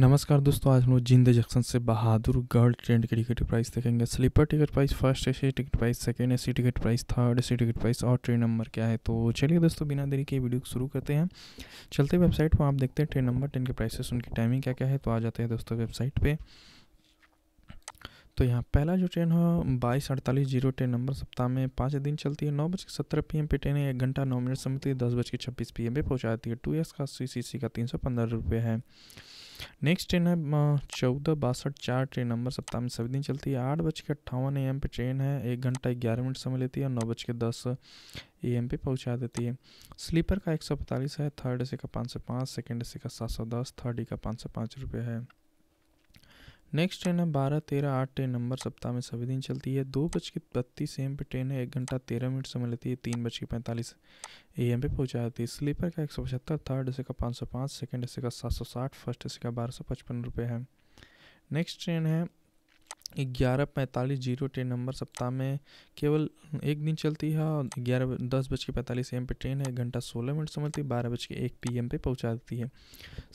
नमस्कार दोस्तों आज हम लोग जिंद जंक्शन से बहादुर गर्ल ट्रेन के टिकट प्राइस देखेंगे sleeper ticket price first A C ticket price second A C ticket price third A C ticket price और ट्रेन नंबर क्या है तो चलिए दोस्तों बिना देरी के वीडियो शुरू करते हैं चलते वेबसाइट पर आप देखते हैं ट्रेन नंबर ट्रेन के प्राइसेस उनकी टाइमिंग क्या क्या है तो आ जाते हैं दोस्तों वेबसाइट पर तो यहाँ पहला जो ट्रेन है बाईस अड़तालीस जीरो ट्रेन नंबर सप्ताह में पाँच दिन चलती है नौ बज के सत्रह पी एम पे ट्रेन एक घंटा नौ मिनट समय दस बज के छब्बीस पी एम पे पहुँचाती है टू एस का सी सी सी का तीन सौ पंद्रह रुपये है नेक्स्ट ट्रेन है चौदह बासठ चार ट्रेन नंबर सप्ताह में सभी दिन चलती है आठ बज के अट्ठावन ए एम पे ट्रेन है एक घंटा ग्यारह मिनट समय लेती है और नौ बज के दस ए एम पे पहुँचा देती है स्लीपर का एक सौ पैंतालीस है थर्ड एसी का पाँच सौ पाँच सेकेंड एसी का सात सौ दस थर्ड ई e का पाँच सौ पाँच रुपये है नेक्स्ट ट्रेन है बारह तेरह आठ ट्रेन नंबर सप्ताह में सभी दिन चलती है दो बज के बत्तीस एम पे ट्रेन है एक घंटा तेरह मिनट समय लेती है तीन बज के पैंतालीस ए एम पे पहुँचा जाती है स्लीपर का एक सौ पचहत्तर थर्ड हिस्से का पाँच सौ पाँच सेकेंड हिस्से का सात सौ साठ फर्स्ट हिस्से का बारह सौ पचपन रुपये है नेक्स्ट ट्रेन है ग्यारह पैंतालीस जीरो ट्रेन नंबर सप्ताह में केवल एक दिन चलती है और ग्यारह दस बज के पैंतालीस एम पे ट्रेन है घंटा सोलह मिनट समझती है बारह बज के एक पी एम पे पहुँचा देती है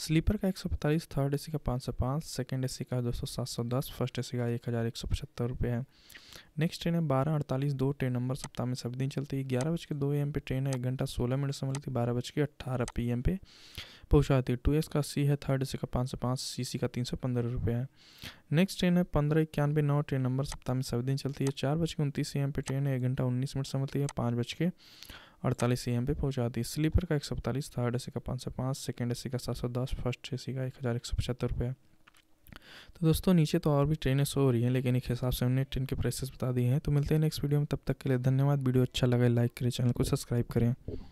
स्लीपर का एक सौ पैंतालीस थर्ड ए सी का पाँच सौ पाँच सेकेंड ए सी का दो सौ सात सौ दस फर्स्ट ए सी का एक हज़ार एक सौ पचहत्तर रुपये है नेक्स्ट ट्रेन है बारह अड़तालीस दो ट्रेन नंबर सप्ताह में सब दिन चलती है ग्यारह बज के दो एम पे ट्रेन है एक घंटा सोलह मिनट समझती है बारह बज के अट्ठारह पी एम पे पहुँचाती है टू एस का सी है थर्ड सी का पाँच सौ पाँच सी सी का तीन सौ पंद्रह रुपये है नेक्स्ट ट्रेन है पंद्रह इक्यानवे नौ ट्रेन नंबर सप्ताह में सभी दिन चलती है चार बज के उनतीस सी एम पे ट्रेन है एक घंटा उन्नीस मिनट समझती है पाँच बज के अड़तालीस सी एम पे पहुँचाती है स्लीपर का एक सौ पैंतालीस थर्ड ए का पाँच सौ पाँच सेकेंड ए का सात सौ दस फर्स्ट ए सी का एक हज़ार एक सौ पचहत्तर रुपये तो दोस्तों नीचे तो और भी ट्रेनें सो हो रही हैं लेकिन एक हिसाब से हमने ट्रेन के प्राइसेस बता दिए हैं तो मिलते हैं नेक्स्ट वीडियो में तब तक के लिए धन्यवाद वीडियो अच्छा लगा लाइक करें चैनल को सब्सक्राइब करें